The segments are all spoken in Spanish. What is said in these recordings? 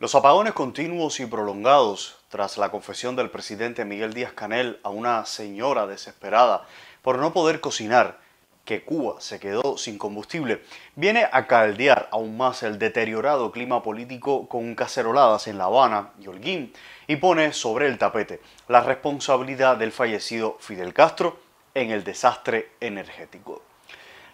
Los apagones continuos y prolongados tras la confesión del presidente Miguel Díaz Canel a una señora desesperada por no poder cocinar que Cuba se quedó sin combustible, viene a caldear aún más el deteriorado clima político con caceroladas en La Habana y Holguín y pone sobre el tapete la responsabilidad del fallecido Fidel Castro en el desastre energético.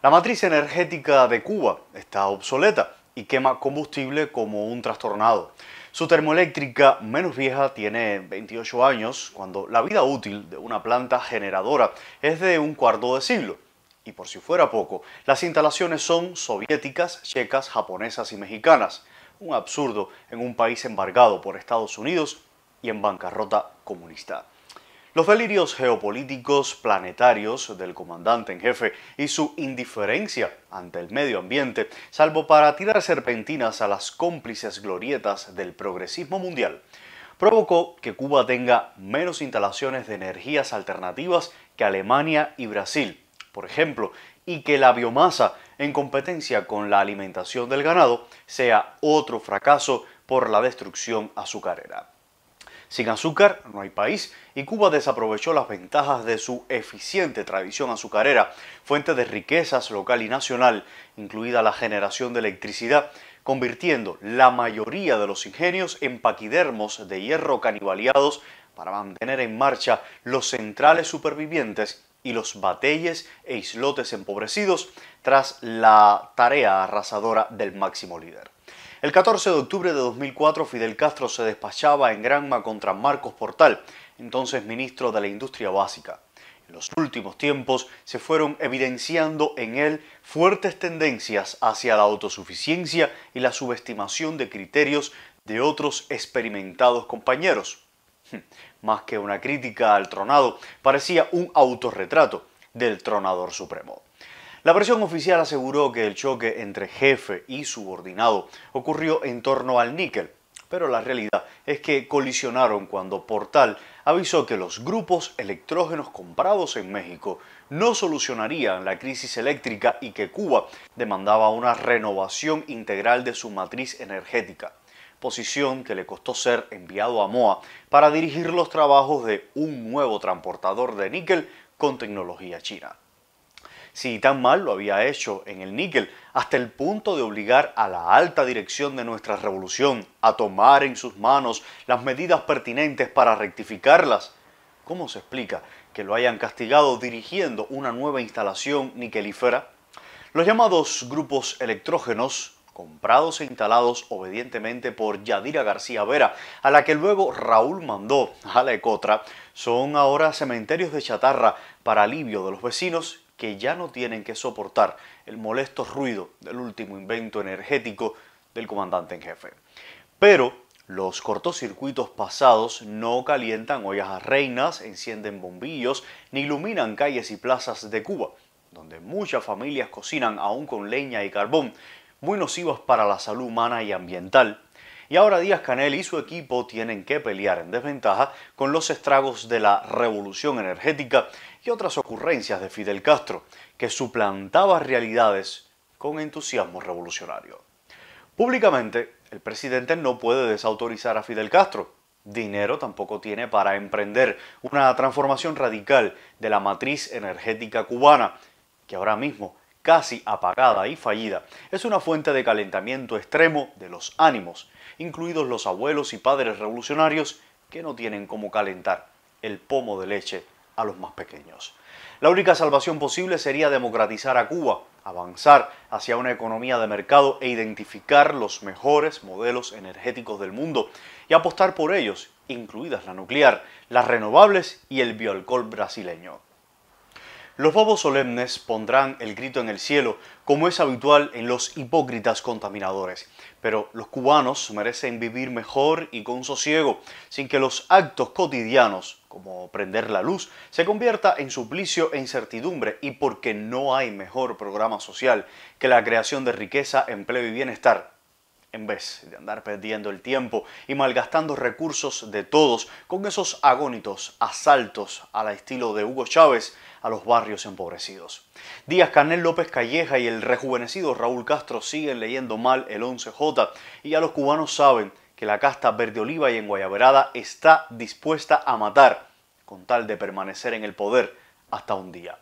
La matriz energética de Cuba está obsoleta y quema combustible como un trastornado. Su termoeléctrica menos vieja tiene 28 años, cuando la vida útil de una planta generadora es de un cuarto de siglo. Y por si fuera poco, las instalaciones son soviéticas, checas, japonesas y mexicanas. Un absurdo en un país embargado por Estados Unidos y en bancarrota comunista. Los delirios geopolíticos planetarios del comandante en jefe y su indiferencia ante el medio ambiente, salvo para tirar serpentinas a las cómplices glorietas del progresismo mundial, provocó que Cuba tenga menos instalaciones de energías alternativas que Alemania y Brasil, por ejemplo, y que la biomasa, en competencia con la alimentación del ganado, sea otro fracaso por la destrucción azucarera. Sin azúcar no hay país y Cuba desaprovechó las ventajas de su eficiente tradición azucarera, fuente de riquezas local y nacional, incluida la generación de electricidad, convirtiendo la mayoría de los ingenios en paquidermos de hierro canibaleados para mantener en marcha los centrales supervivientes y los batelles e islotes empobrecidos tras la tarea arrasadora del máximo líder. El 14 de octubre de 2004 Fidel Castro se despachaba en Granma contra Marcos Portal, entonces ministro de la Industria Básica. En los últimos tiempos se fueron evidenciando en él fuertes tendencias hacia la autosuficiencia y la subestimación de criterios de otros experimentados compañeros. Más que una crítica al tronado, parecía un autorretrato del tronador supremo. La versión oficial aseguró que el choque entre jefe y subordinado ocurrió en torno al níquel, pero la realidad es que colisionaron cuando Portal avisó que los grupos electrógenos comprados en México no solucionarían la crisis eléctrica y que Cuba demandaba una renovación integral de su matriz energética, posición que le costó ser enviado a MOA para dirigir los trabajos de un nuevo transportador de níquel con tecnología china si tan mal lo había hecho en el níquel, hasta el punto de obligar a la alta dirección de nuestra revolución a tomar en sus manos las medidas pertinentes para rectificarlas. ¿Cómo se explica que lo hayan castigado dirigiendo una nueva instalación niquelífera? Los llamados grupos electrógenos, comprados e instalados obedientemente por Yadira García Vera, a la que luego Raúl mandó a la Ecotra, son ahora cementerios de chatarra para alivio de los vecinos que ya no tienen que soportar el molesto ruido del último invento energético del comandante en jefe. Pero los cortocircuitos pasados no calientan ollas a reinas, encienden bombillos, ni iluminan calles y plazas de Cuba, donde muchas familias cocinan aún con leña y carbón, muy nocivos para la salud humana y ambiental, y ahora Díaz Canel y su equipo tienen que pelear en desventaja con los estragos de la revolución energética y otras ocurrencias de Fidel Castro, que suplantaba realidades con entusiasmo revolucionario. Públicamente, el presidente no puede desautorizar a Fidel Castro. Dinero tampoco tiene para emprender una transformación radical de la matriz energética cubana, que ahora mismo casi apagada y fallida, es una fuente de calentamiento extremo de los ánimos, incluidos los abuelos y padres revolucionarios que no tienen cómo calentar el pomo de leche a los más pequeños. La única salvación posible sería democratizar a Cuba, avanzar hacia una economía de mercado e identificar los mejores modelos energéticos del mundo y apostar por ellos, incluidas la nuclear, las renovables y el bioalcohol brasileño. Los bobos solemnes pondrán el grito en el cielo, como es habitual en los hipócritas contaminadores. Pero los cubanos merecen vivir mejor y con sosiego, sin que los actos cotidianos, como prender la luz, se convierta en suplicio e incertidumbre, y porque no hay mejor programa social que la creación de riqueza, empleo y bienestar en vez de andar perdiendo el tiempo y malgastando recursos de todos con esos agónitos asaltos al estilo de Hugo Chávez a los barrios empobrecidos. Díaz Canel López Calleja y el rejuvenecido Raúl Castro siguen leyendo mal el 11J y ya los cubanos saben que la casta Verde Oliva y en Guayaberada está dispuesta a matar con tal de permanecer en el poder hasta un día.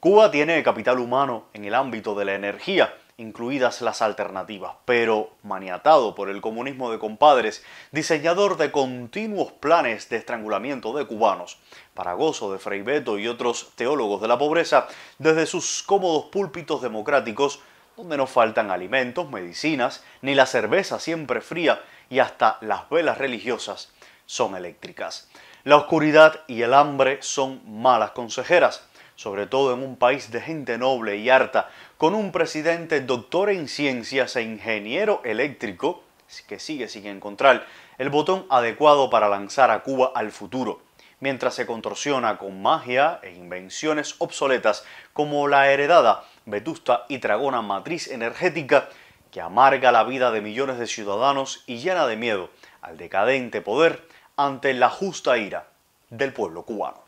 Cuba tiene capital humano en el ámbito de la energía, incluidas las alternativas, pero maniatado por el comunismo de compadres, diseñador de continuos planes de estrangulamiento de cubanos, para gozo de Frei Beto y otros teólogos de la pobreza, desde sus cómodos púlpitos democráticos, donde no faltan alimentos, medicinas, ni la cerveza siempre fría y hasta las velas religiosas son eléctricas. La oscuridad y el hambre son malas consejeras, sobre todo en un país de gente noble y harta, con un presidente doctor en ciencias e ingeniero eléctrico que sigue sin encontrar el botón adecuado para lanzar a Cuba al futuro, mientras se contorsiona con magia e invenciones obsoletas como la heredada, vetusta y tragona matriz energética que amarga la vida de millones de ciudadanos y llena de miedo al decadente poder ante la justa ira del pueblo cubano.